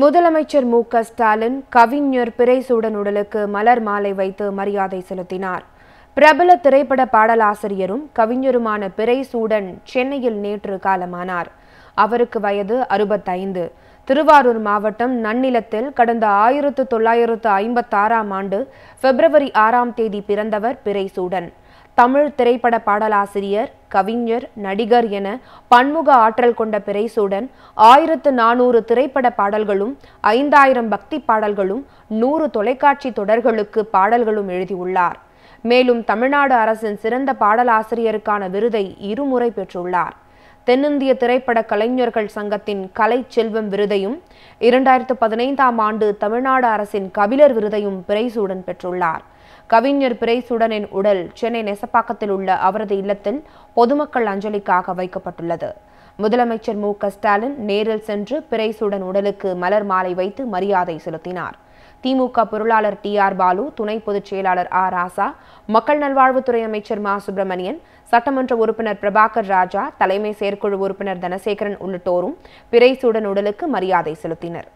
முதலமைச்சர் மு க ஸ்டாலின் கவிஞர் பிறைசூடன் உடலுக்கு மலர் மாலை வைத்து மரியாதை செலுத்தினார் பிரபல திரைப்பட பாடலாசிரியரும் கவிஞருமான பிறைசூடன் சென்னையில் நேற்று காலமானார் அவருக்கு வயது அறுபத்தைந்து திருவாரூர் மாவட்டம் நன்னிலத்தில் கடந்த ஆயிரத்து தொள்ளாயிரத்து ஐம்பத்தாறாம் ஆண்டு பிப்ரவரி ஆறாம் தேதி பிறந்தவர் பிறைசூடன் தமிழ் திரைப்பட பாடலாசிரியர் கவிஞர் நடிகர் என பன்முக ஆற்றல் கொண்ட பிறைசூடன் ஆயிரத்து நானூறு திரைப்பட பாடல்களும் ஐந்தாயிரம் பக்தி பாடல்களும் நூறு தொலைக்காட்சி தொடர்களுக்கு பாடல்களும் எழுதியுள்ளார் மேலும் தமிழ்நாடு அரசின் சிறந்த பாடலாசிரியருக்கான விருதை இருமுறை பெற்றுள்ளார் தென்னிந்திய திரைப்பட கலைஞர்கள் சங்கத்தின் கலை செல்வம் விருதையும் இரண்டாயிரத்து பதினைந்தாம் ஆண்டு தமிழ்நாடு அரசின் கபிலர் விருதையும் பிறைசூடன் பெற்றுள்ளார் கவிஞர் பிரைசுடனின் உடல் சென்னை நெசப்பாக்கத்தில் உள்ள அவரது இல்லத்தில் பொதுமக்கள் அஞ்சலிக்காக வைக்கப்பட்டுள்ளது முதலமைச்சர் மு க ஸ்டாலின் நேரில் சென்று பிரைசுடன் உடலுக்கு மலர் மாலை வைத்து மரியாதை செலுத்தினார் திமுக பொருளாளர் டி ஆர் பாலு துணை பொதுச் செயலாளர் ஆ ராசா மக்கள் நல்வாழ்வுத்துறை அமைச்சர் மா சுப்பிரமணியன் சட்டமன்ற உறுப்பினர் பிரபாகர் ராஜா தலைமை செயற்குழு உறுப்பினர் தனசேகரன் உள்ளிட்டோரும் பிரைசுடன் உடலுக்கு மரியாதை செலுத்தினர்